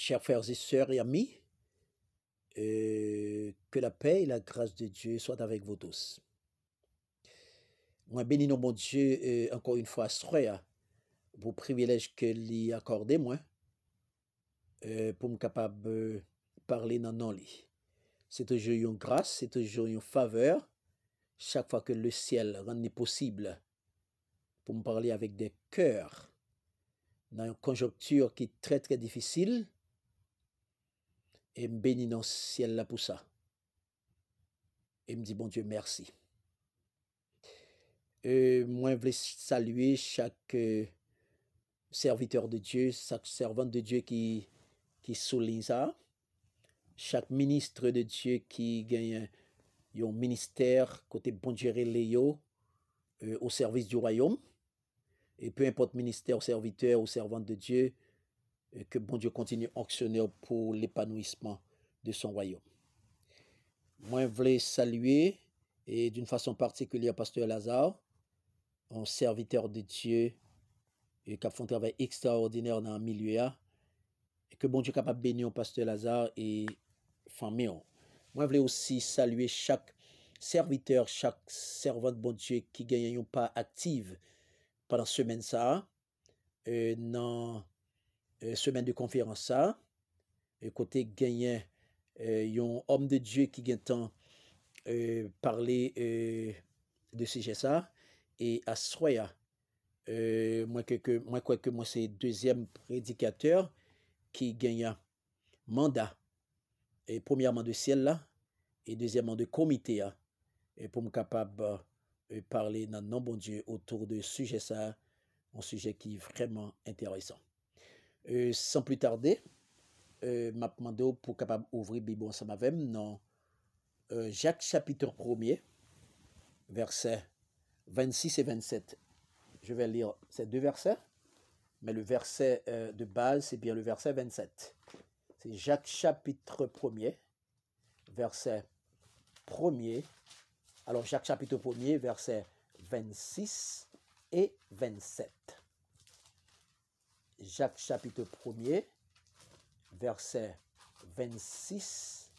chers frères et sœurs et amis, euh, que la paix et la grâce de Dieu soient avec vous tous. Moi, bénis mon Dieu, euh, encore une fois, soya pour privilège que lui accordez moi, euh, pour me capable parler dans non C'est toujours une grâce, c'est toujours une faveur, chaque fois que le ciel rend possible pour me parler avec des cœurs dans une conjoncture qui est très, très difficile, et me bénis dans le ciel là pour ça. Et me dit, bon Dieu, merci. Et moi, je voulais saluer chaque euh, serviteur de Dieu, chaque servante de Dieu qui, qui souligne ça. Chaque ministre de Dieu qui gagne un ministère côté bon Dieu euh, au service du royaume. Et peu importe ministère, serviteur ou servante de Dieu, que bon Dieu continue actionnaire pour l'épanouissement de son royaume. Moi, je voulais saluer, et d'une façon particulière, Pasteur Lazare, un serviteur de Dieu, et qui a fait un travail extraordinaire dans le milieu. Hein. Et que bon Dieu capable de bénir Pasteur Lazare et famille. Hein. Moi, je voulais aussi saluer chaque serviteur, chaque servante bon Dieu qui gagne pas active pendant la semaine ça, hein. Euh, semaine de conférence ça. Et côté gagnant, il y a un homme de Dieu qui gagne temps euh, parler euh, de ce sujet ça. Et à Soya, moi, que moi, que c'est le deuxième prédicateur qui gagne mandat. Et premièrement de ciel là, et deuxièmement de comité hein. et pour me capable de parler dans le nom de bon Dieu autour de ce sujet ça, un sujet qui est vraiment intéressant. Euh, sans plus tarder, euh, m'a demandé pour capable ouvrir Bible ensemble euh, Jacques chapitre 1er, versets 26 et 27. Je vais lire ces deux versets, mais le verset de base, c'est bien le verset 27. C'est Jacques chapitre 1er, verset 1er. Alors Jacques chapitre 1er, verset 26 et 27. Jacques chapitre 1er, verset 26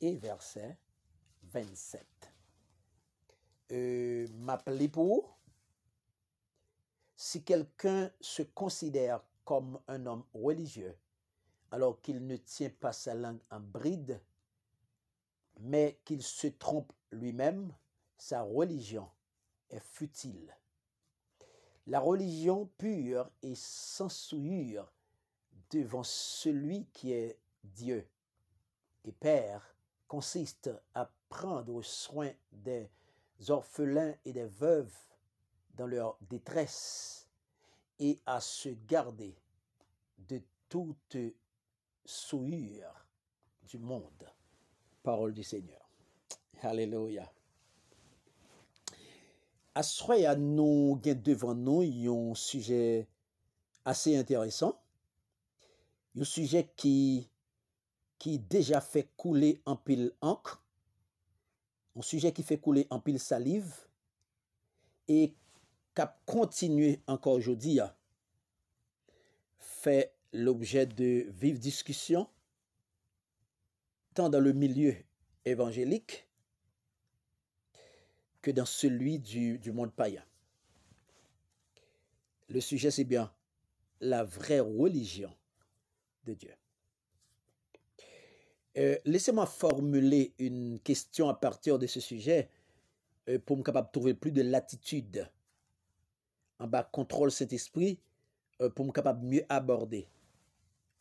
et verset 27. Euh, M'appelez pour, si quelqu'un se considère comme un homme religieux, alors qu'il ne tient pas sa langue en bride, mais qu'il se trompe lui-même, sa religion est futile la religion pure et sans souillure devant celui qui est Dieu et Père consiste à prendre soin des orphelins et des veuves dans leur détresse et à se garder de toute souillure du monde. Parole du Seigneur. Alléluia. À nous nous sujet y nous sujet assez intéressant, un sujet qui qui déjà fait couler en pile encre un sujet qui fait couler en pile salive et cap continué encore aujourd'hui à fait l'objet de vives discussions, tant dans le milieu évangélique, que dans celui du, monde païen. Le sujet, c'est bien la vraie religion de Dieu. Euh, laissez-moi formuler une question à partir de ce sujet euh, pour me capable trouver plus de latitude en bas contrôle cet esprit euh, pour me capable mieux aborder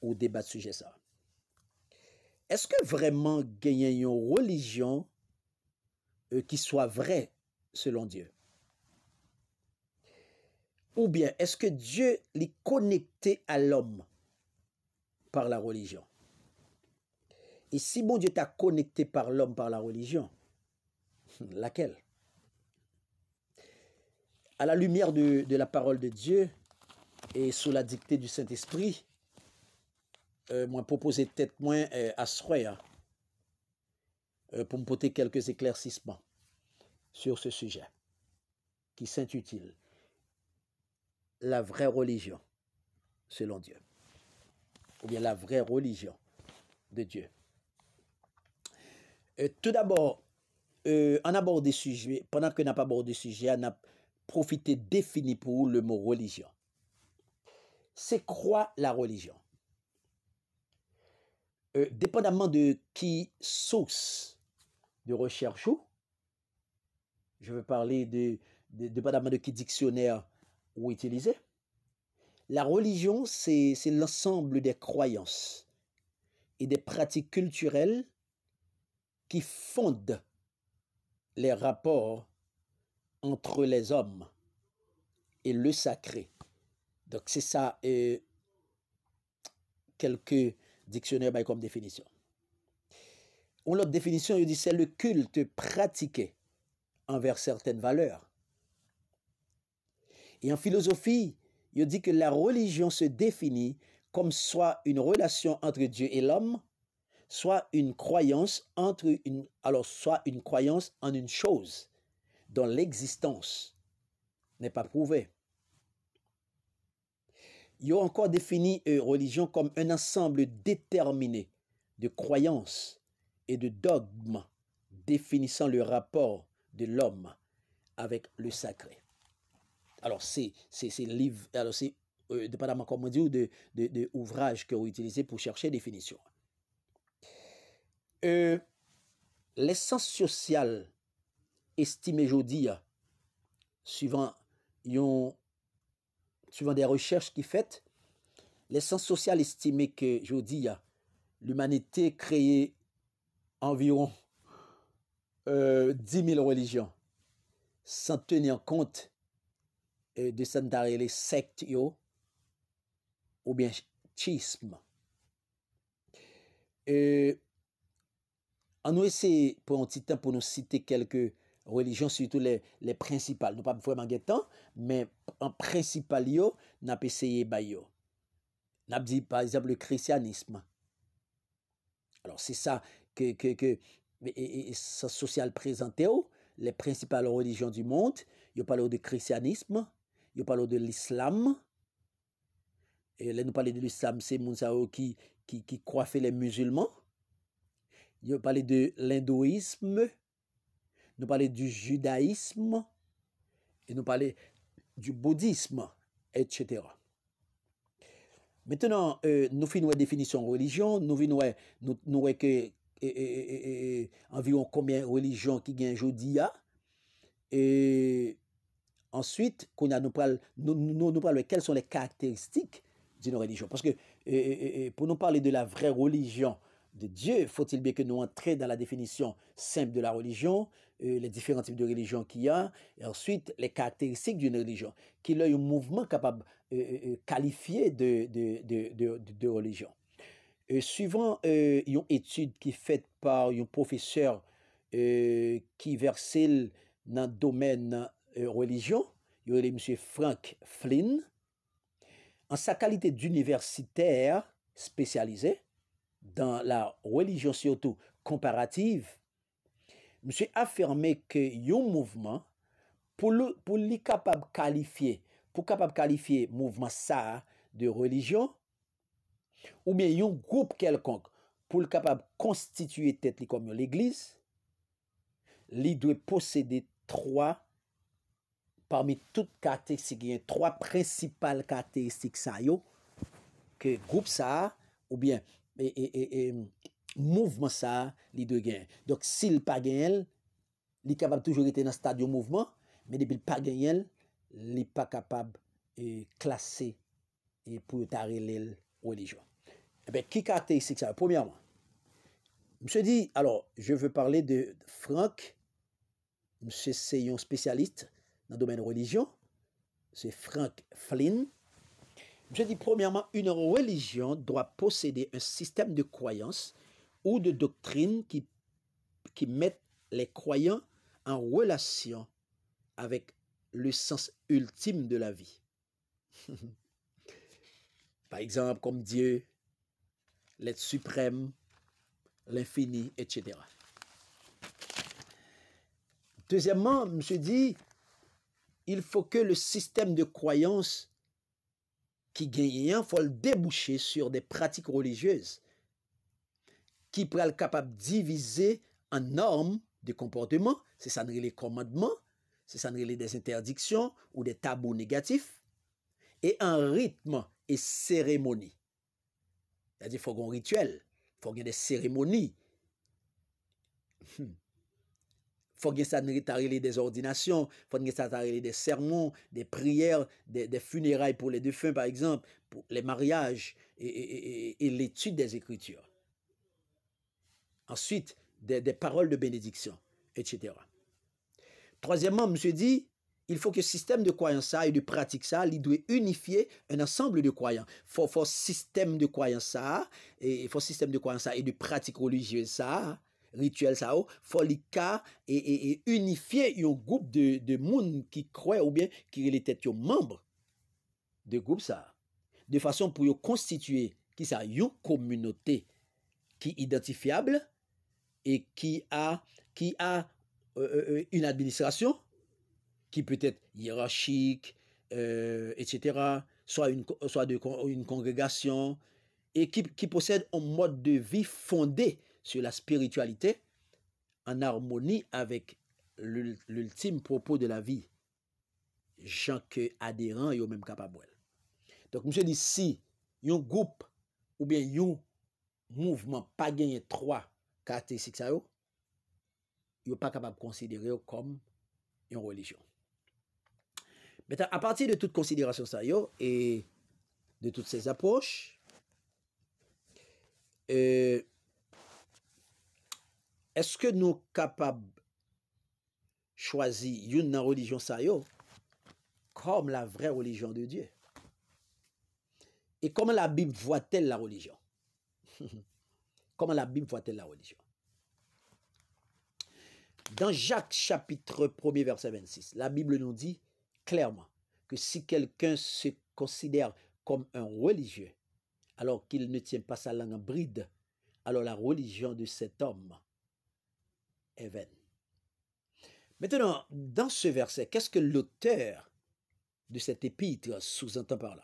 Au débat de sujet ça. Est-ce que vraiment gagner une religion qui soit vraie selon Dieu? Ou bien est-ce que Dieu l'est connecté à l'homme par la religion? Et si bon Dieu t'a connecté par l'homme, par la religion, laquelle? À la lumière de, la parole de Dieu et sous la dictée du Saint-Esprit, euh, moi proposer être moins euh, à Sroya hein, euh, pour me porter quelques éclaircissements sur ce sujet qui s'intitule La vraie religion selon Dieu, ou bien la vraie religion de Dieu. Euh, tout d'abord, euh, en on aborde des sujets, pendant qu'on n'a pas abordé le sujet, on a profité défini pour le mot religion. C'est quoi la religion euh, Dépendamment de qui source de recherche ou, je veux parler de, de, de, dictionnaire ou utiliser. La religion, c'est l'ensemble des croyances et des pratiques culturelles qui fondent les rapports entre les hommes et le sacré. Donc c'est ça euh, quelques dictionnaires comme définition. On l'autre définition, il dit c'est le culte pratiqué envers certaines valeurs. Et en philosophie, il dit que la religion se définit comme soit une relation entre Dieu et l'homme, soit une croyance entre une alors soit une croyance en une chose dont l'existence n'est pas prouvée. Il a encore défini euh, religion comme un ensemble déterminé de croyances et de dogmes définissant le rapport de l'homme avec le sacré. Alors, c'est livre, alors c'est, euh, comment dire, de, de, de ouvrage que vous pour chercher définition. Euh, l'essence sociale estimée aujourd'hui, suivant, suivant des recherches qui faites, l'essence sociale estime que aujourd'hui, l'humanité créée environ 10 euh, 000 religions sans tenir compte euh, de santarele les sectes ou bien chisme. Euh, on nous essaie pour un petit temps pour nous citer quelques religions, surtout les, les principales. Nous pas vraiment de temps, mais en principal, yo, n'a pas essayé bah, yo. N'a dit par exemple le christianisme. Alors c'est ça que, que, que et, sa social présenté, oh, les principales religions du monde, il parle de christianisme, il parle de l'islam. Et là, nous parlons de l'islam, c'est Mounsao oh, qui, qui, qui coiffait les musulmans. Il parle de l'hindouisme, nous parlons du judaïsme, et nous parlons du bouddhisme, etc. Maintenant, euh, nous finissons la définition religion, nous finissons nous, nous que et environ combien religions qui gagne aujourd'hui hein? et ensuite qu'on a nous parle nous nous, quelles sont les caractéristiques d'une religion parce que pour nous parler de la vraie religion de Dieu, faut-il bien que nous entrions dans la définition simple de la religion, euh, les différents types de religions qu'il y a, et ensuite les caractéristiques d'une religion, y ait un mouvement capable euh, euh, de qualifier de, de, de, de religion. Euh, suivant euh, une étude qui est faite par un professeur euh, qui versé dans le domaine religion, il religion, M. Frank Flynn, en sa qualité d'universitaire spécialisé dans la religion surtout comparative, M. affirmé que un mouvement, pour le, pour capable qualifier, pour capable qualifier mouvement ça de religion, Ou bien yon goup kelkonk pou l kapab konstituye tet li komyo l eglise, li dwe posede 3 parmi tout kateistik gen, 3 principal kateistik sa yo, ke goup sa ou bien mouvment sa li dwe gen. Dok si l pa gen el, li kapab toujou gete nan stadion mouvment, men e bil pa gen el, li pa kapab klasse pou yotare l el ou elijon. Eh bien, qui caractéristique ça Premièrement, je dit, alors, je veux parler de Franck. Monsieur, c'est un spécialiste dans le domaine religion. C'est Franck Flynn. Je dis premièrement, une religion doit posséder un système de croyances ou de doctrines qui, qui mettent les croyants en relation avec le sens ultime de la vie. Par exemple, comme Dieu, l'être suprême, l'infini, etc. Deuxièmement, je dit, il faut que le système de croyance qui gagne, il faut le déboucher sur des pratiques religieuses qui pourraient être capable de diviser en normes de comportement, c'est ça les commandements, c'est ça les des interdictions ou des tabous négatifs, et en rythme et cérémonie. C'est-à-dire, il faut qu'on rituel, il faut des cérémonies. Hmm. il Faut que ça des ordinations, faut ça des sermons, des prières, des, funérailles pour les défunts, par exemple, pour les mariages et, l'étude des Écritures. Ensuite, des, des paroles de bénédiction, etc. Troisièmement, monsieur dit, il faut que le système de croyance ça et de pratique ça, il doit unifier un ensemble de croyants. Faut faut système de croyance ça et faut système de croyance ça et de pratique religieuse ça, rituel ça, faut et, unifier un groupe de de monde qui croient ou bien qui étaient membres de groupe ça, de façon pour constituer qui ça une communauté qui identifiable et qui a qui a euh, euh, une administration qui peut être hiérarchique, euh, etc., soit une, soit de, une congrégation, et qui, possède un mode de vie fondé sur la spiritualité, en harmonie avec l'ultime propos de la vie. Jean que adhérent et même capable. Donc, monsieur dit, si un groupe ou bien un mouvement pas gagné trois caractéristiques, ça, yo, pas capable de considérer comme une religion. Maintenant, à partir de toute considération ça et de toutes ces approches, euh, est-ce que nous sommes capables de choisir une religion ça comme la vraie religion de Dieu? Et comment la Bible voit-elle la religion? comment la Bible voit-elle la religion? Dans Jacques chapitre 1 verset 26, la Bible nous dit clairement que si quelqu'un se considère comme un religieux, alors qu'il ne tient pas sa langue en bride, alors la religion de cet homme est vaine. Maintenant, dans ce verset, qu'est-ce que l'auteur de cet épître sous-entend par là?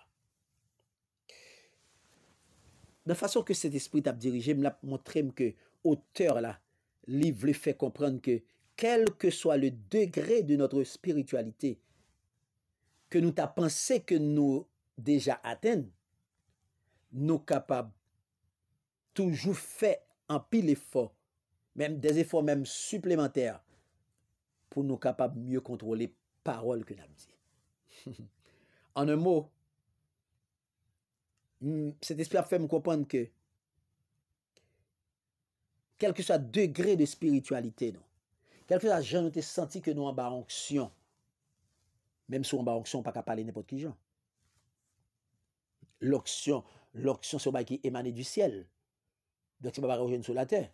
De la façon que cet esprit t'a dirigé, me l'a montré que l'auteur là, livre le fait comprendre que quel que soit le degré de notre spiritualité, que nous avons pensé que nous déjà atteint, nous capables toujours fait un pile d'efforts, même des efforts même supplémentaires pour nous capables mieux contrôler paroles que nous dit. en un mot, hmm, cet esprit a fait me comprendre que quel que soit degré de spiritualité, quel que soit de senti que nous en bas même si on a l'onction, on peut pas parler n'importe qui. L'onction, c'est c'est qui émane du ciel. Donc, c'est pas parler sur la terre.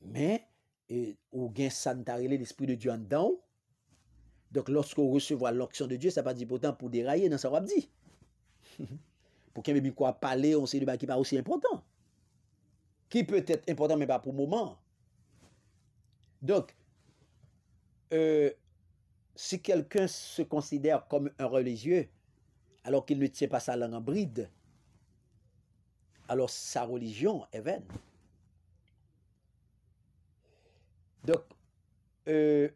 Mais, ou bien s'entarrer l'esprit de Dieu en dedans. Donc, lorsqu'on recevra l'option de Dieu, ça n'est pas dit pourtant pour dérailler, dans ça va dit. pour qu'un bébé quoi parler, on sait de qui n'est pas aussi important. Qui peut être important, mais pas pour le moment. Donc, euh, si quelqu'un se considère comme un religieux, alors qu'il ne tient pas sa langue en bride, alors sa religion est vaine. Donc, euh,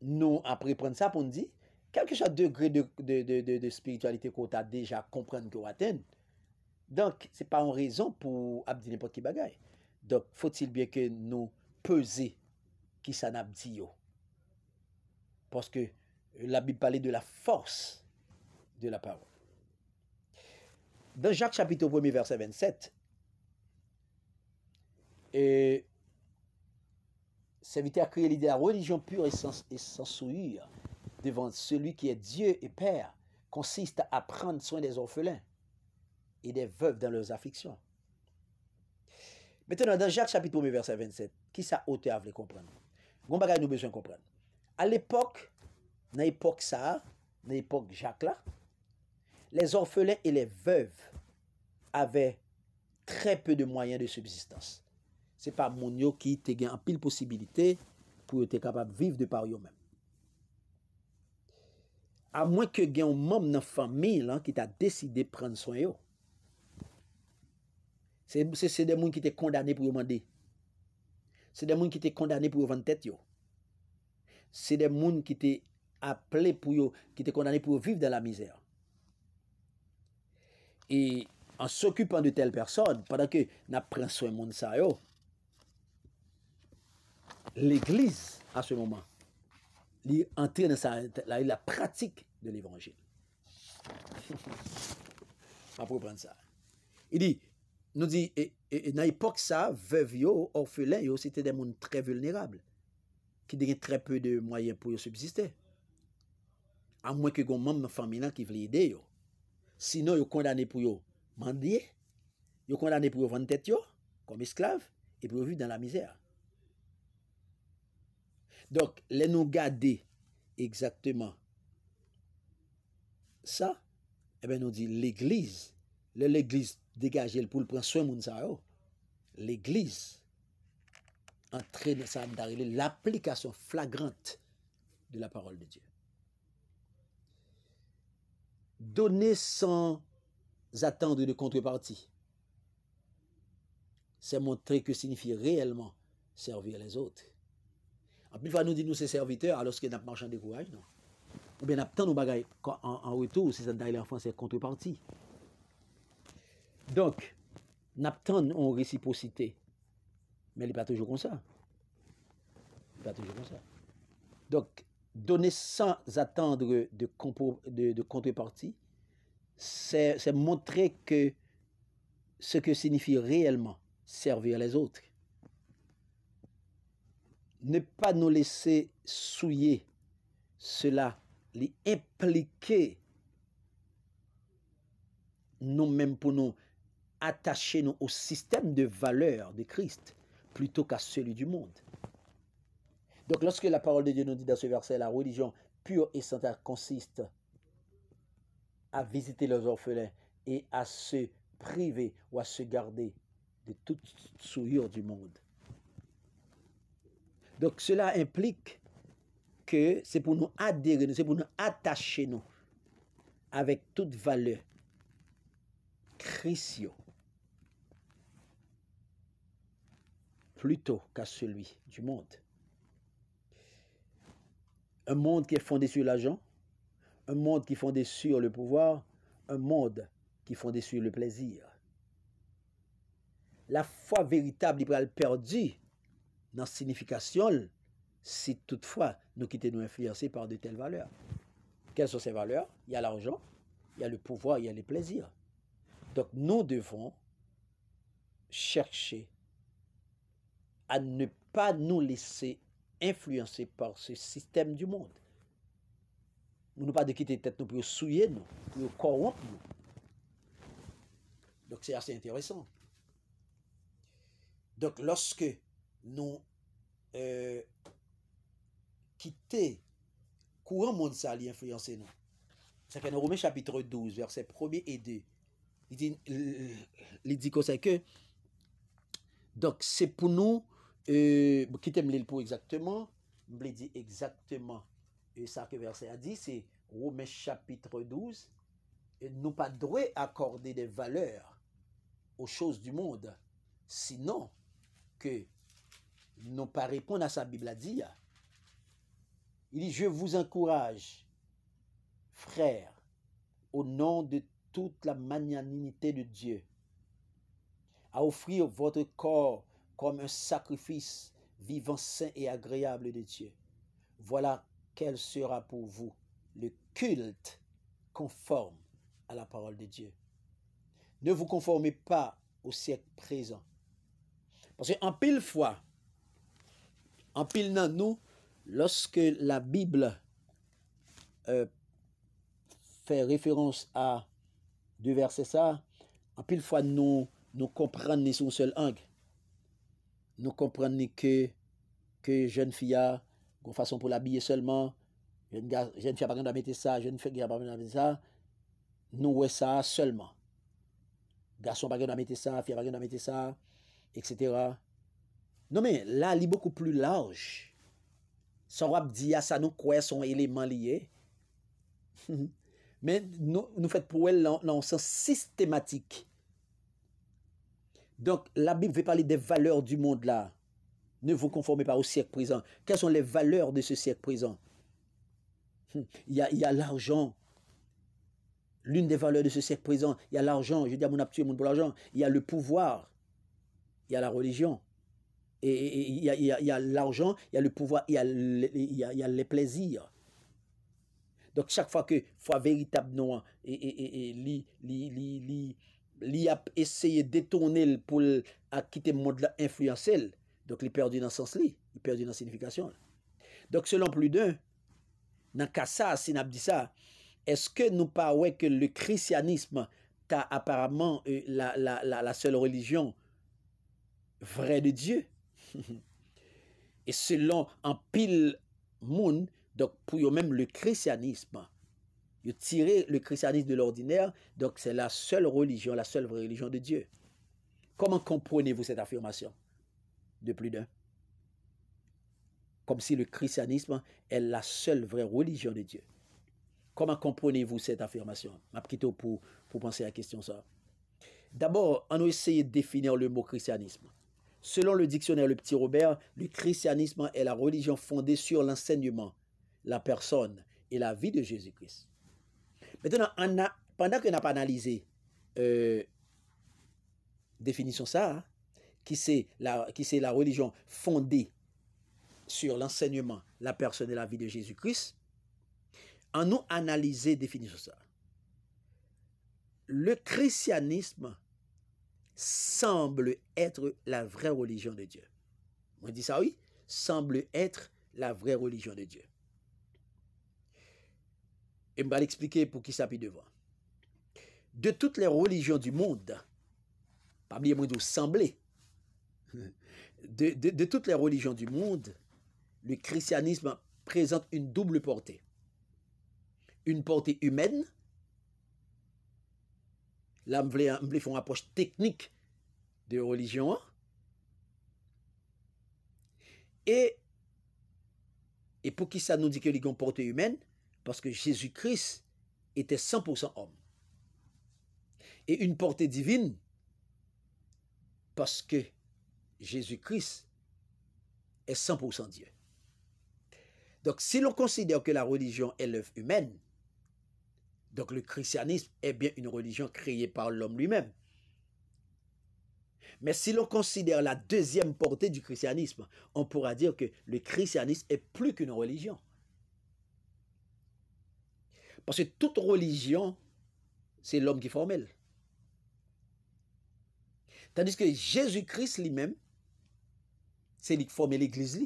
nous, après prendre ça, pour nous dire, quel que soit le degré de, spiritualité qu'on a déjà compris qu'on atteint, donc, ce n'est pas une raison pour abdi n'importe qui bagaille. Donc, faut-il bien que nous pesions qui ça n'a parce que la Bible parlait de la force de la parole. Dans Jacques chapitre 1, verset 27, et s'inviter à créer l'idée la religion pure et sans, souillure devant celui qui est Dieu et Père consiste à prendre soin des orphelins et des veuves dans leurs afflictions. Maintenant, dans Jacques chapitre 1, verset 27, qui ça à vouloir comprendre? Bon nous besoin comprendre. A l'epok, na epok sa, na epok jake la, les orfele et les veuves avey tre pe de mwayen de subsistans. Se pa moun yo ki te gen an pil posibilite pou yo te kapab viv de par yo men. A mwen ke gen moun nan fami lan ki ta deside pren son yo. Se de moun ki te kondane pou yo mande. Se de moun ki te kondane pou yo vantet yo. c'est des gens qui étaient appelés pour qui étaient condamnés pour vivre dans la misère. Et en s'occupant de telles personnes, pendant que nous prenons soin de ces l'Église, à ce moment, est entre dans la, pratique de l'Évangile. On prendre ça. Il dit, nous dit, et, l'époque ça, veuves, orphelins, c'était des mondes très vulnérables. ki de gen trè pè de mwayen pou yo subsiste. A mwen ke gon moun mwen fami nan ki vle yede yo. Sinon yo kondane pou yo mandye, yo kondane pou yo vante yo, kom esklave, e pou yo vi dan la mizè. Donk, eh le nou gade, egzakteman, sa, e ben nou di l'eglise, le l'eglise degaje l pou l'prenswen moun zaro, l'eglise, entrer dans l'application flagrante de la parole de Dieu. Donner sans attendre de contrepartie, c'est montrer que signifie réellement servir les autres. En plus, nous dire nous c'est serviteurs alors que n'a pas marchand de courage, non. Ou bien, nous bagaille en, en, retour, c'est ça en c'est contrepartie. Donc, nous pas en réciprocité. Mais il n'est pas toujours comme ça. Il n'est pas toujours comme ça. Donc, donner sans attendre de, de, contrepartie, c'est montrer que ce que signifie réellement servir les autres. Ne pas nous laisser souiller. Cela les impliquer nous-mêmes pour nous attacher nous, au système de valeur de Christ plutôt qu'à celui du monde. Donc lorsque la parole de Dieu nous dit dans ce verset, la religion pure et sainte consiste à visiter les orphelins et à se priver ou à se garder de toute souillure du monde. Donc cela implique que c'est pour nous adhérer, c'est pour nous attacher nous avec toute valeur. chrétienne. plutôt qu'à celui du monde. Un monde qui est fondé sur l'argent, un monde qui est fondé sur le pouvoir, un monde qui est fondé sur le plaisir. La foi véritable, il perdue dans la signification si toutefois nous quittons nous influencer par de telles valeurs. Quelles sont ces valeurs Il y a l'argent, il y a le pouvoir, il y a les plaisirs. Donc nous devons chercher à ne pas nous laisser influencer par ce système du monde. Nous ne pas de quitter tête nous pour souiller nous, nous corrompre Donc c'est assez intéressant. Donc lorsque nous euh, quitter courant monde ça influencer nous. C'est que dans Romains chapitre 12 verset 1 et 2. Il dit il dit que c'est que donc c'est pour nous et qui t'aime l'île pour exactement, je dit exactement et ça que verset a dit, c'est Romains chapitre 12, et nous pas droit accorder des valeurs aux choses du monde, sinon que nous pas répondre à sa Bible a dit. Il dit, je vous encourage, frères, au nom de toute la magnanimité de Dieu, à offrir votre corps comme un sacrifice vivant, saint et agréable de Dieu. Voilà quel sera pour vous le culte conforme à la parole de Dieu. Ne vous conformez pas au siècle présent. Parce qu'en pile fois, en pile nous, lorsque la Bible euh, fait référence à deux versets ça, en pile fois nous, nous comprenons sur un seul angle. Nou komprenne ke jen fiya, kon fason pou l'abye selman, jen fiya bagan nan metesa, jen fika bagan nan metesa, nou wè sa selman. Gason bagan nan metesa, fiya bagan nan metesa, et cetera. Non men, la li boku plu laj. San wap diya sa nou kwe son eleman liye, men nou fèt pou el nan son sistematik Donc, la Bible veut parler des valeurs du monde là. Ne vous conformez pas au siècle présent. Quelles sont les valeurs de ce siècle présent Il y a l'argent. L'une des valeurs de ce siècle présent, il y a l'argent. Je dis à mon aptitude, mon pour l'argent. Il y a le pouvoir. Il y a la religion. Et il y a l'argent, il y a le pouvoir, il y a, les plaisirs. Donc, chaque fois que foi véritable non, et, et, et, li ap eseye le pou monde quitter la Donc, il li perdi nan sens li, li perdi nan signification. Donc, selon plus d'un, nan kasa est-ce que nous eske que pa le christianisme ta apparemment euh, la, la, la, la religion vraie de Dieu Et selon un pile moun, donc pour eux le christianisme... Il tiré le christianisme de l'ordinaire, donc c'est la seule religion, la seule vraie religion de Dieu. Comment comprenez-vous cette affirmation de plus d'un Comme si le christianisme est la seule vraie religion de Dieu. Comment comprenez-vous cette affirmation Je pour, pour penser à la question ça. D'abord, on a essayé de définir le mot christianisme. Selon le dictionnaire Le Petit Robert, le christianisme est la religion fondée sur l'enseignement, la personne et la vie de Jésus-Christ. Maintenant, pendant qu'on pas analysé euh, définition ça, qui c'est la, la religion fondée sur l'enseignement, la personne et la vie de Jésus-Christ, en nous analyser définition ça. Le christianisme semble être la vraie religion de Dieu. On dit ça, oui? Semble être la vraie religion de Dieu je vais l'expliquer pour qui ça devant. De toutes les religions du monde, parmi les moins sembler, de, de, toutes les religions du monde, le christianisme présente une double portée. Une portée humaine, là, je hein, font une approche technique de religion, et, et pour qui ça nous dit que une portée humaine, parce que Jésus-Christ était 100% homme. Et une portée divine, parce que Jésus-Christ est 100% Dieu. Donc si l'on considère que la religion est l'œuvre humaine, donc le christianisme est bien une religion créée par l'homme lui-même. Mais si l'on considère la deuxième portée du christianisme, on pourra dire que le christianisme est plus qu'une religion. Parce que toute religion, c'est l'homme qui forme elle. Tandis que Jésus-Christ lui-même, c'est lui qui forme l'église.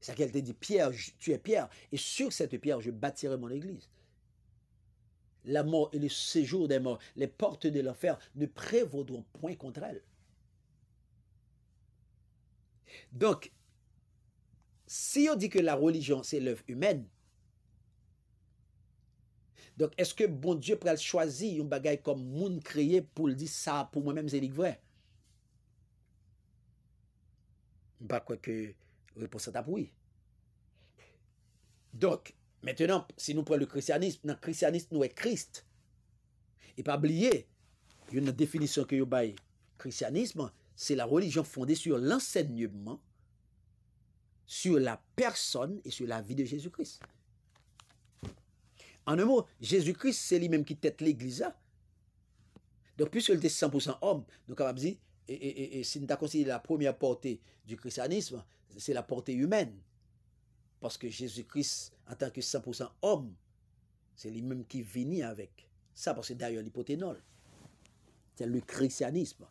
C'est à qu'elle te dit, Pierre, tu es Pierre, et sur cette pierre, je bâtirai mon église. La mort et le séjour des morts, les portes de l'enfer ne prévaudront point contre elle. Donc, si on dit que la religion, c'est l'œuvre humaine, donc, est-ce que bon Dieu Dieu pral chwazi comme bagay dire moun pour moi pour ça pour moi ne c'est pas vrai ?» que réponse réponse à oui. Donc, maintenant, si nous prenons le christianisme, dans christianisme nous nous Christ il y pas une définition que que yo Le christianisme, c'est la religion fondée sur l'enseignement, sur la personne et sur la vie de Jésus-Christ. En un mot, Jésus-Christ, c'est lui-même qui tête l'Église. Donc, puisque était 100% homme, nous avons dit, et, et, et, si nous avons considéré la première portée du christianisme, c'est la portée humaine. Parce que Jésus-Christ, en tant que 100% homme, c'est lui-même qui vient avec. Ça, parce que d'ailleurs, l'hypothénol, c'est le christianisme.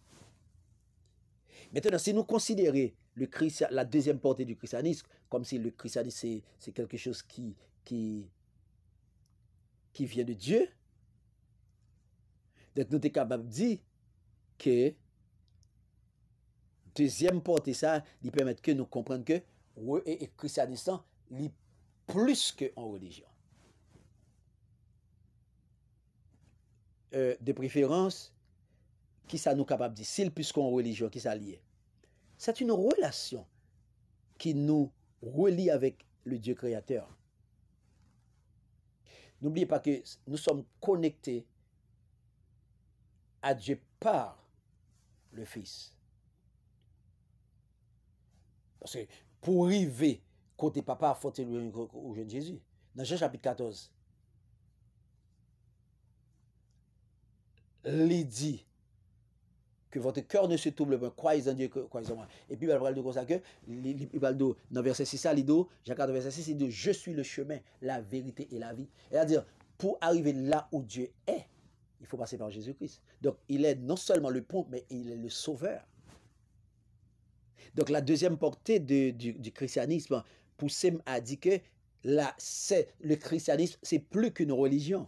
Maintenant, si nous considérons le la deuxième portée du christianisme comme si le christianisme, c'est quelque chose qui qui vient de Dieu. Donc, nous sommes capables de dire que deuxième portée, ça, il permet que nous comprenions que le et, christianisme, est plus qu'en religion. Euh, de préférence, qui ça nous capable de dire, s'il plus qu'en religion, qui ça lié. C'est une relation qui nous relie avec le Dieu créateur. N'oubliez pas que nous sommes connectés à Dieu par le Fils. Parce que pour arriver côté papa, il faut au jeune Jésus. Dans Jean chapitre 14, il dit, que votre cœur ne se trouble pas, croyez en Dieu, croyez en moi. Et puis, il parle de comme ça que, dans verset 6, ça l'ido. Jacques 4, verset 6, il dit, je suis le chemin, la vérité et la vie. C'est-à-dire, pour arriver là où Dieu est, il faut passer par Jésus-Christ. Donc, il est non seulement le pont, mais il est le sauveur. Donc, la deuxième portée du, christianisme, Poussem a dit que le christianisme, c'est plus qu'une religion.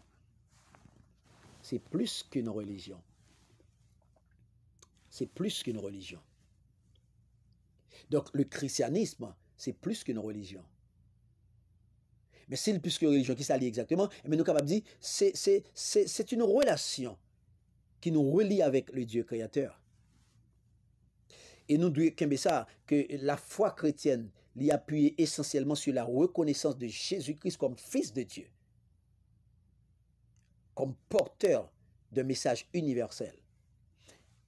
C'est plus qu'une religion c'est plus qu'une religion. Donc le christianisme, c'est plus qu'une religion. Mais c'est plus qu'une religion qui s'allie exactement, mais eh nous capables de dire, c'est une relation qui nous relie avec le Dieu créateur. Et nous devons ça, que la foi chrétienne l'y appuie essentiellement sur la reconnaissance de Jésus-Christ comme Fils de Dieu, comme porteur d'un message universel.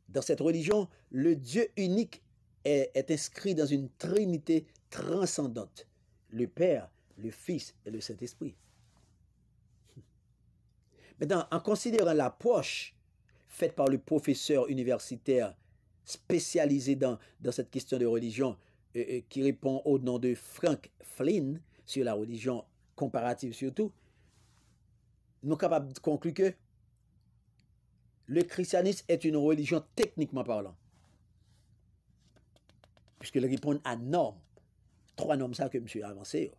Dans cette religion, le Dieu unique est, inscrit dans une trinité transcendante. Le Père, le Fils et le Saint-Esprit. Maintenant, en considérant l'approche faite par le professeur universitaire spécialisé dans, cette question de religion, euh, euh, qui répond au nom de Frank Flynn, sur la religion comparative surtout, nous sommes capables de conclure que le christianisme est une religion techniquement parlant. Puisqu'elle répond à normes. Trois normes, ça que monsieur a avancé.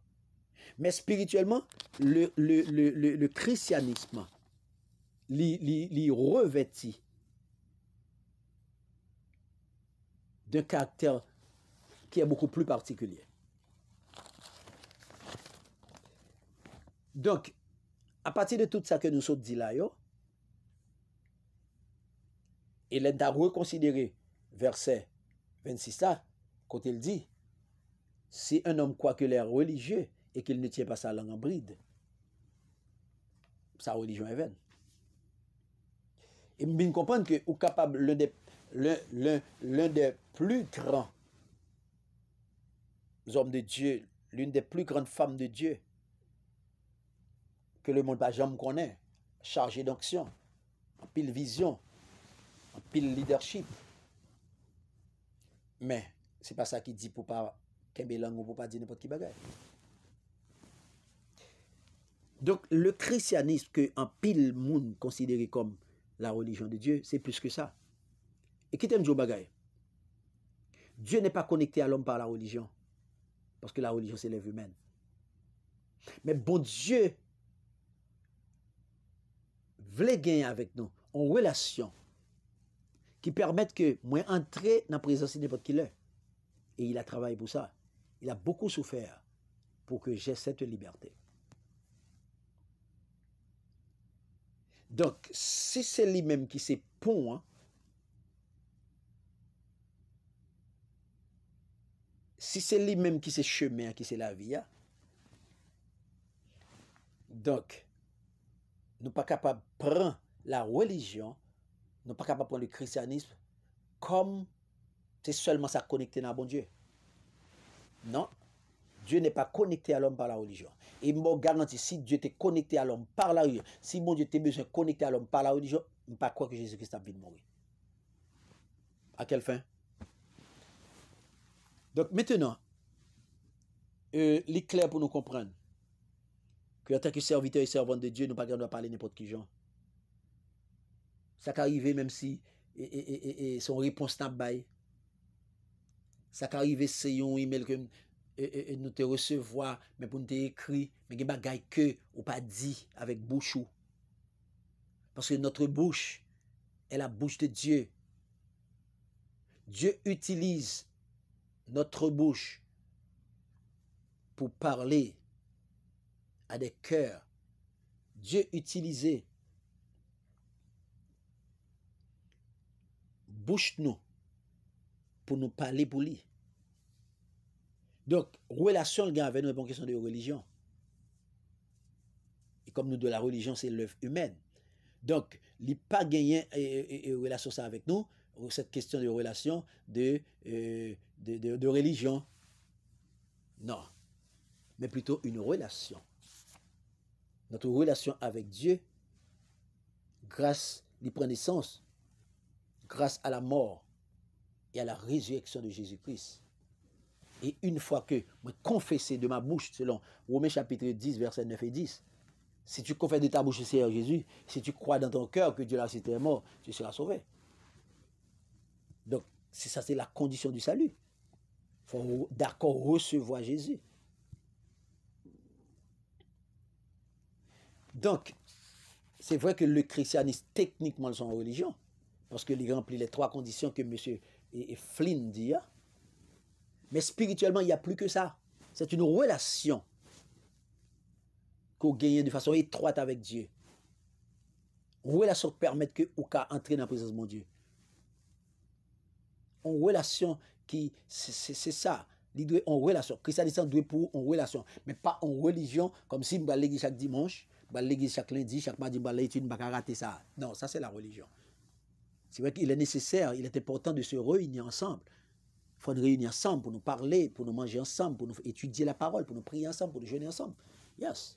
Mais spirituellement, le, christianisme, l'y revêtit d'un caractère qui est beaucoup plus particulier. Donc, à partir de tout ça que nous sommes dit là, et l'aide à verset 26 a quand il dit, si un homme croit que l'air religieux et qu'il ne tient pas sa langue en bride, sa religion est vaine. Et bien comprendre que l'un des, plus grands hommes de Dieu, l'une des plus grandes femmes de Dieu que le monde pas jamais connaît, chargé d'action, en pile vision, pile leadership. Mais, c'est pas ça qui dit pour pas est langue ou pour pas dire n'importe qui bagaille. Donc, le christianisme que en pile monde considéré comme la religion de Dieu, c'est plus que ça. Et qui t'aime jour bagaille? Dieu n'est pas connecté à l'homme par la religion. Parce que la religion, c'est l'œuvre humaine. Mais bon Dieu voulait gagner avec nous en relation qui permettent que moi entrer dans la présence de n'importe qui l'est. Et il a travaillé pour ça. Il a beaucoup souffert pour que j'ai cette liberté. Donc, si c'est lui-même qui s'est pont, hein, si c'est lui-même qui c'est chemin, qui c'est la vie, hein, donc, nous pas capables de prendre la religion nous pas capables de prendre le christianisme comme c'est seulement ça connecté à bon Dieu. Non. Dieu n'est pas connecté à l'homme par la religion. Et je garantis, si Dieu t'est connecté à l'homme par la religion, si mon Dieu était besoin à l'homme par la religion, je ne pas croire que Jésus-Christ a vite mourir. À quelle fin Donc maintenant, euh, clair pour nous comprendre que en tant que serviteur et servantes de Dieu, nous ne pouvons pas parler n'importe qui gens ça peut même si son réponse n'a pas ça qui arrive c'est un email que nous te recevoir mais pour nous te écrit mais pas bagaille que ou pas dit avec bouche parce que notre bouche est la bouche de Dieu Dieu utilise notre bouche pour parler à des cœurs Dieu utilise pour pour parler pour pour Donc, donc relation avec nous question de religion. Et comme nous, de la religion, c'est l'œuvre humaine. Donc, il n'y a pas gagné euh, euh, euh, relation nous, nous, question de relation, de, de, religion. Non. mais plutôt une relation. Notre relation avec Dieu, grâce la sens grâce à la mort et à la résurrection de Jésus-Christ. Et une fois que me confesser de ma bouche, selon Romains chapitre 10, verset 9 et 10, si tu confesses de ta bouche le Seigneur Jésus, si tu crois dans ton cœur que Dieu l'a cité mort, tu seras sauvé. Donc, ça, c'est la condition du salut. Il faut d'accord recevoir Jésus. Donc, c'est vrai que le christianisme, techniquement, c'est une religion parce qu'il remplit les trois conditions que M. Flynn dit. Hein. Mais spirituellement, il n'y a plus que ça. C'est une relation qu'on gagne de façon étroite avec Dieu. Une relation qui permet que au dans la présence de mon Dieu. Une relation qui, c'est ça. être en relation. Christianisme doit pour en relation. Mais pas en religion, comme si je l'église chaque dimanche, je l'église chaque lundi, chaque mardi, je vais à rater ça. Non, ça c'est la religion. C'est vrai qu'il est nécessaire, il est important de se réunir ensemble. Il faut nous réunir ensemble pour nous parler, pour nous manger ensemble, pour nous étudier la parole, pour nous prier ensemble, pour nous jeûner ensemble. Yes.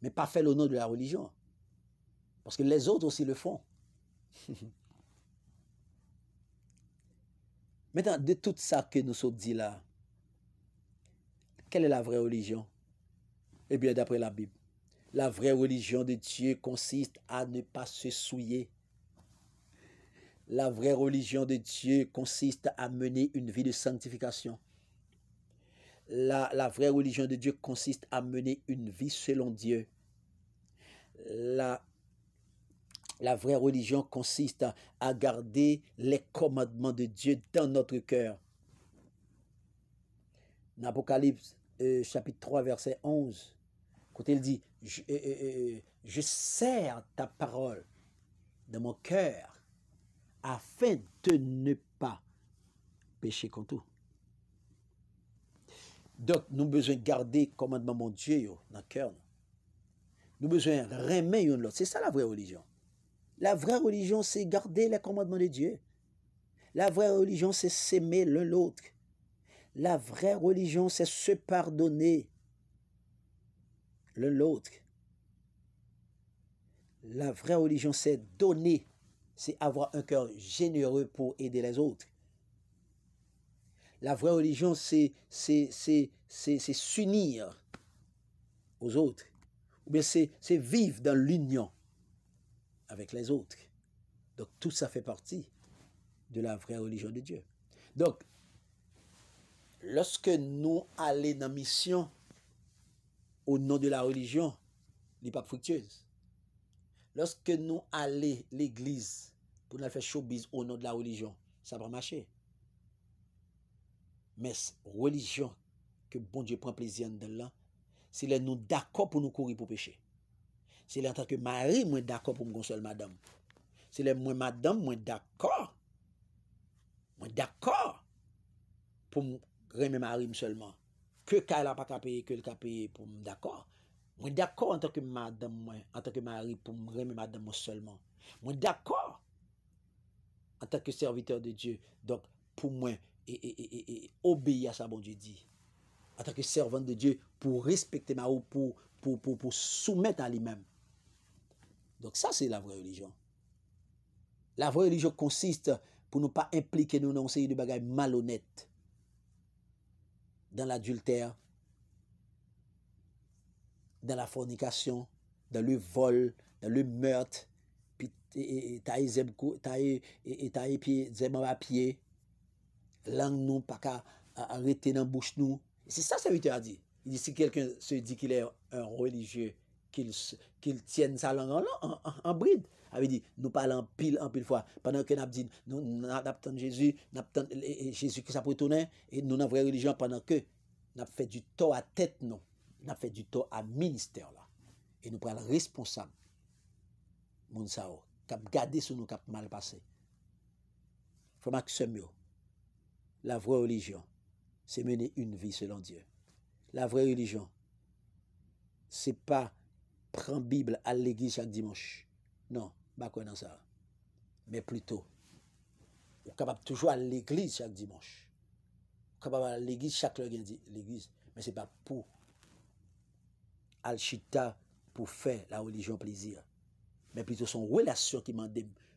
Mais pas faire le nom de la religion. Parce que les autres aussi le font. Maintenant, de tout ça que nous sommes dit là, quelle est la vraie religion Eh bien, d'après la Bible, la vraie religion de Dieu consiste à ne pas se souiller la vraie religion de Dieu consiste à mener une vie de sanctification. La, vraie religion de Dieu consiste à mener une vie selon Dieu. La, vraie religion consiste à garder les commandements de Dieu dans notre cœur. Dans Apocalypse euh, chapitre 3, verset 11, quand il dit, je, euh, euh, sers ta parole dans mon cœur afin de ne pas pécher contre Donc, nous avons besoin de garder le commandement de Dieu dans le cœur. Nous avons besoin de remettre l'autre. C'est ça la vraie religion. La vraie religion, c'est garder les commandement de Dieu. La vraie religion, c'est s'aimer l'un l'autre. La vraie religion, c'est se pardonner l'un l'autre. La vraie religion, c'est donner c'est avoir un cœur généreux pour aider les autres. La vraie religion, c'est s'unir aux autres. Ou bien c'est vivre dans l'union avec les autres. Donc tout ça fait partie de la vraie religion de Dieu. Donc, lorsque nous allons dans mission au nom de la religion, n'est pas fructueuse. Lorske nou ale l'eglize pou nou al fè choubiz ou nou de la relijon, sa pa machè. Mè s'relijon ke bon djè pren plizyen de lan, se lè nou d'akò pou nou kouri pou peche. Se lè anta ke mari mwen d'akò pou mwen gonsol madame. Se lè mwen madame mwen d'akò, mwen d'akò pou mwen reme mari mwen solman. Ke ka la pa kapeye, ke kapeye pou mwen d'akò. Mwen d'akor an tanke madame mwen, an tanke mari pou mremen madame mwen solman. Mwen d'akor an tanke serviteur de Diyo, donk pou mwen, e, e, e, e obye a sa bon Diyo di. An tanke servante de Diyo, pou respekte ma ou, pou soumet an li men. Donk sa se la vre yo lijon. La vre yo lijon konsiste pou nou pa implike nou nan se yi di bagay malonet. Dan l'adultère, dan la fornikasyon, dan le vol, dan le meurt, pi tae zem kou, tae, tae pi, zem ava piye, lang nou paka, a rete nan bouch nou. Se sa se vitou a di, si kelken se di kilè un religieux, kil tien sa langan, an brid, a vi di, nou palan pil an pil fwa, panan ke nap di, nou nap tan jesu, nap tan, jesu ki sa pou tounen, nou nan vre religyon, panan ke, nap fe du to a tet nou. n'a fait du tort à ministère là. Et nous prenons responsable. Moun cap garder sur nous mal passé. la vraie religion, c'est mener une vie selon Dieu. La vraie religion, c'est pas prendre Bible à l'église chaque dimanche. Non, pas connais ça. Mais plutôt, on est capable toujours à l'église chaque dimanche. On est à l'église chaque lundi, l'église. Mais c'est pas pour al chita pour faire la religion plaisir. Mais plutôt son relation qui m'a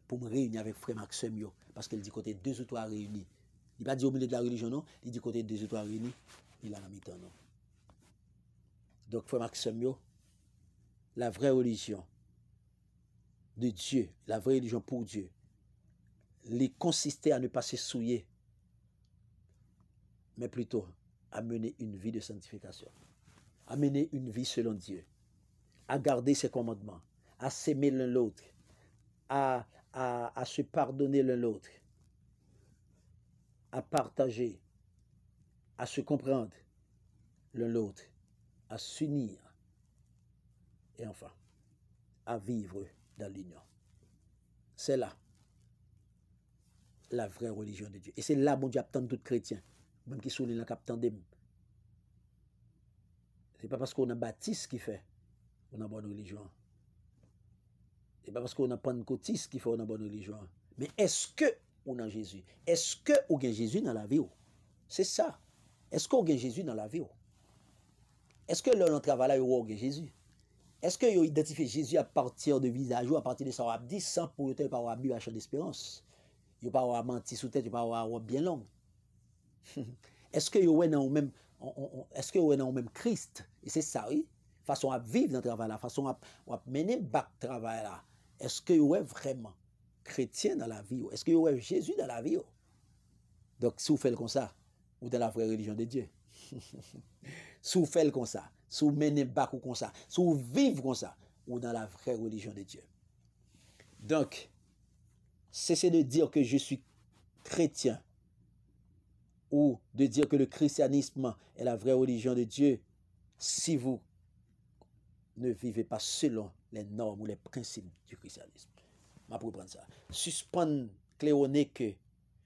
pour me réunir avec frère Maxemio Parce qu'il dit côté deux ou trois réunis. Il pas dit au milieu de la religion, non. Il dit côté deux ou trois réunis. Il a la mi non. Donc, frère Maxemio, la vraie religion de Dieu, la vraie religion pour Dieu, les consistait à ne pas se souiller, mais plutôt à mener une vie de sanctification à mener une vie selon Dieu, à garder ses commandements, à s'aimer l'un l'autre, à, se pardonner l'un l'autre, à partager, à se comprendre l'un l'autre, à s'unir et enfin à vivre dans l'union. C'est là la vraie religion de Dieu. Et c'est là, bon Dieu, attend tout chrétiens, même qui souligne la nous. Se pa paske ou nan batis ki fe, ou nan bon olijouan. Se pa paske ou nan pankotis ki fe, ou nan bon olijouan. Men eske ou nan Jezou? Eske ou gen Jezou nan la vi ou? Se sa. Eske ou gen Jezou nan la vi ou? Eske lor nan travala ou ou gen Jezou? Eske yo identife Jezou a partir de vizaj ou a partir de sa wapdi san pou yo te pa wapbi wachan despirans? Yo pa wap manti sou tet, yo pa wap bien long? Eske yo wen nan ou menm? est-ce que vous avez même Christ Et c'est ça, oui. Façon à vivre dans le travail, la façon à, mener le travail, là. Est-ce que vous êtes vraiment chrétien dans la vie Est-ce que vous êtes Jésus dans la vie Donc, si vous faites comme ça, vous êtes la vraie religion de Dieu. si vous faites comme ça, si vous menez le comme ça, si vous vivre comme ça, ou dans la vraie religion de Dieu. Donc, cessez de dire que je suis chrétien ou de dire que le christianisme est la vraie religion de Dieu si vous ne vivez pas selon les normes ou les principes du christianisme. Ma reprendre ça. Suspendre Cléonique, que,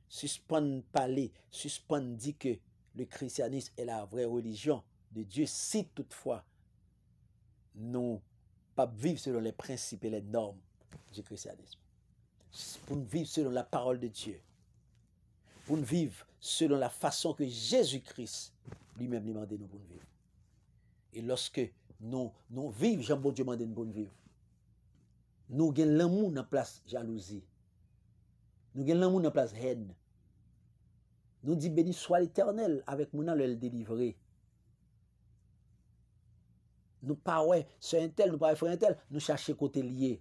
suspendre parler, suspendre dire que le christianisme est la vraie religion de Dieu si toutefois nous pas vivre selon les principes et les normes du christianisme. Pour nous vivre selon la parole de Dieu. Pour vivre Selon la fason ke Jésus-Christ li mèm li mande nou bon viv. E loske nou viv, jambou diyo mande nou bon viv, nou gen l'amou nan plas jalousi. Nou gen l'amou nan plas hèn. Nou dibe li swal eternel avèk mounan lèl délivre. Nou pawe, se entel, nou pawe fwe entel, nou chache kote liye.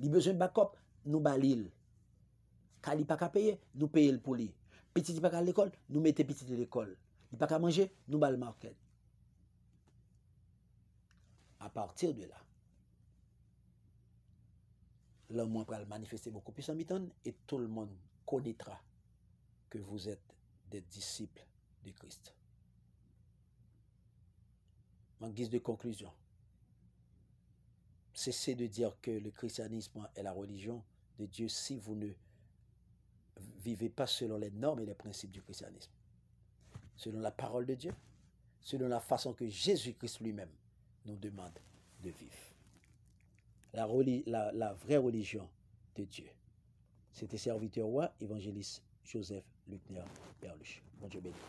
Li bezon bakop, nou balil. Kali pa ka peye, nou peye l pou liye. Petit a pas à l'école, nous mettez petit à l'école. Il pas qu'à manger, nous bal market. À partir de là, l'homme va manifester beaucoup plus en mitonne et tout le monde connaîtra que vous êtes des disciples de Christ. En guise de conclusion, cessez de dire que le christianisme est la religion de Dieu si vous ne vivez pas selon les normes et les principes du christianisme, selon la parole de Dieu, selon la façon que Jésus-Christ lui-même nous demande de vivre. La, vraie religion de Dieu. C'était serviteur roi, évangéliste Joseph Lutner Berluche. Bonjour Dieu béni.